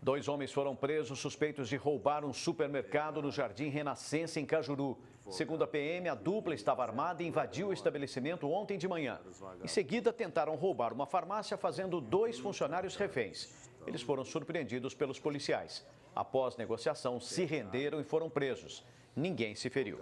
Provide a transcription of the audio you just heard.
Dois homens foram presos suspeitos de roubar um supermercado no Jardim Renascença, em Cajuru. Segundo a PM, a dupla estava armada e invadiu o estabelecimento ontem de manhã. Em seguida, tentaram roubar uma farmácia, fazendo dois funcionários reféns. Eles foram surpreendidos pelos policiais. Após negociação, se renderam e foram presos. Ninguém se feriu.